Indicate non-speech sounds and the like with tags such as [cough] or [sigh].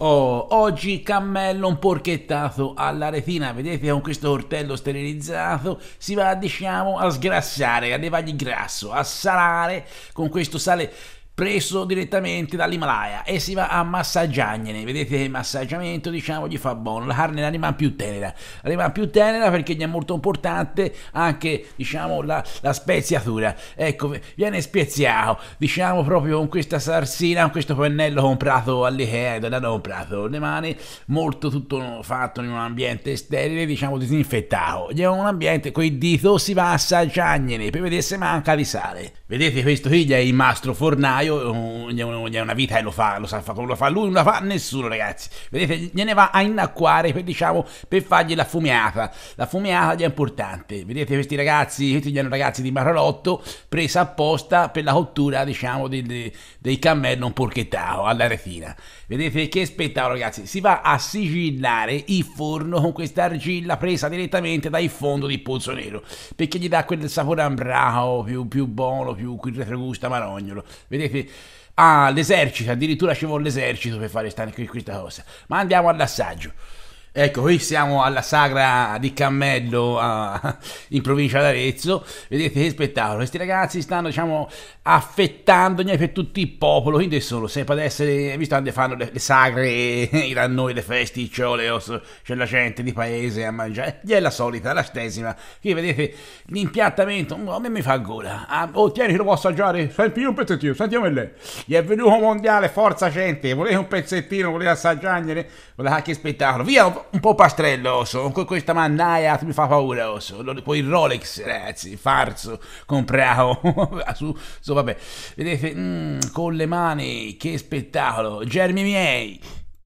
Oh, oggi cammello un porchettato alla retina, vedete con questo ortello sterilizzato si va diciamo a sgrassare, a levargli grasso, a salare con questo sale preso direttamente dall'Himalaya e si va a massaggiargliene. Vedete che il massaggiamento, diciamo, gli fa buono. La carne rimane più tenera, rimane più tenera perché gli è molto importante anche, diciamo, la, la speziatura. Ecco, viene speziato, diciamo, proprio con questa sarsina, con questo pennello comprato all'Ikea, l'hanno comprato le mani, molto tutto fatto in un ambiente sterile, diciamo, disinfettato. Gli è un ambiente, con coi dito si va a assaggiargliene per vedere se manca di sale. Vedete questo qui gli è il mastro fornaio febbraio eh, gli è una vita e lo fa, lo sa, fa, lo fa lui, non la fa nessuno ragazzi, vedete gliene va a innacquare per, diciamo, per fargli la fumiata, la fumiata gli è importante, vedete questi ragazzi, questi gli hanno ragazzi di Mararotto presa apposta per la cottura diciamo dei, dei, cammelli non porchettao alla retina, vedete che spettacolo ragazzi, si va a sigillare il forno con questa argilla presa direttamente dal fondo di Pozzo Nero, perché gli dà quel sapore ambraco più, più buono, più quel retrogusto marognolo. vedete dite ah l'esercito, addirittura ci vuole l'esercito per fare questa cosa, ma andiamo all'assaggio. Ecco, qui siamo alla sagra di Cammello a, [laughs] in provincia d'Arezzo. Vedete che spettacolo. Questi ragazzi stanno, diciamo, affettando per tutto il popolo. Quindi sono sempre ad essere, visto quando fanno le, le sagre, [laughs] i rannoi, le festicciole, c'è la gente di paese a mangiare. Gli è la solita, la stesima. Qui vedete l'impiattamento. A me mi fa gola. Ah, oh, tieni, lo posso assaggiare? Senti un pezzettino, sentiamo lei. Gli è venuto mondiale, forza gente. Volete un pezzettino, volete assaggiargliene? Guarda che spettacolo. Via, un un po' pastrello, osso. Con questa mannaia mi fa paura, osso. Poi il Rolex, ragazzi, farso, compravo, [laughs] su, su, vabbè. Vedete, mm, con le mani, che spettacolo. Germi miei.